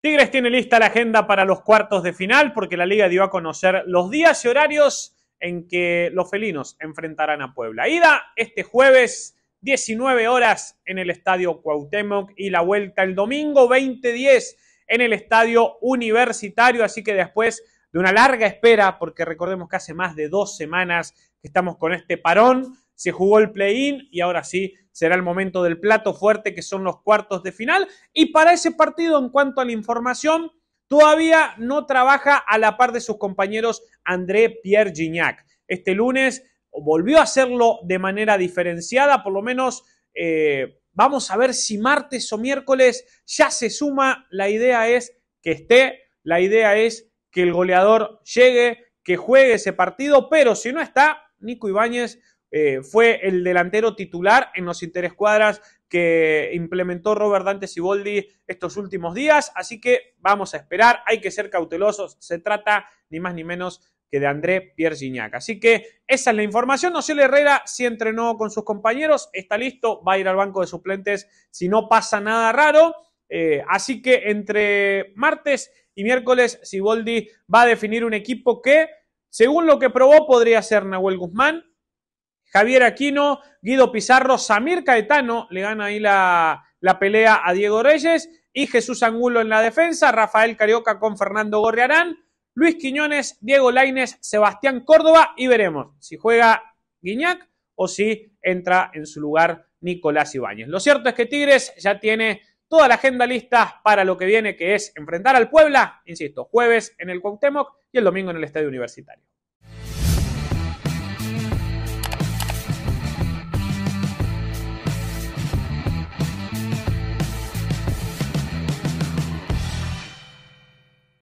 Tigres tiene lista la agenda para los cuartos de final porque la liga dio a conocer los días y horarios en que los felinos enfrentarán a Puebla. Ida este jueves 19 horas en el Estadio Cuauhtémoc y la vuelta el domingo 20:10 en el Estadio Universitario, así que después de una larga espera, porque recordemos que hace más de dos semanas que estamos con este parón, se jugó el play-in y ahora sí será el momento del plato fuerte que son los cuartos de final. Y para ese partido, en cuanto a la información, todavía no trabaja a la par de sus compañeros André Pierre Gignac. Este lunes volvió a hacerlo de manera diferenciada, por lo menos eh, vamos a ver si martes o miércoles ya se suma. La idea es que esté, la idea es que el goleador llegue, que juegue ese partido, pero si no está, Nico Ibáñez eh, fue el delantero titular en los interescuadras que implementó Robert Dante Siboldi estos últimos días, así que vamos a esperar, hay que ser cautelosos, se trata ni más ni menos que de André Pierre Gignac. Así que esa es la información. sé Herrera sí entrenó con sus compañeros, está listo, va a ir al banco de suplentes si no pasa nada raro. Eh, así que entre martes y miércoles, Siboldi va a definir un equipo que, según lo que probó, podría ser Nahuel Guzmán, Javier Aquino, Guido Pizarro, Samir Caetano le gana ahí la, pelea a Diego Reyes y Jesús Angulo en la defensa, Rafael Carioca con Fernando Gorriarán, Luis Quiñones, Diego Laines, Sebastián Córdoba y veremos si juega Guiñac o si entra en su lugar Nicolás Ibáñez. Lo cierto es que Tigres ya tiene toda la agenda lista para lo que viene, que es enfrentar al Puebla, insisto, jueves en el Cuauhtémoc y el domingo en el Estadio Universitario.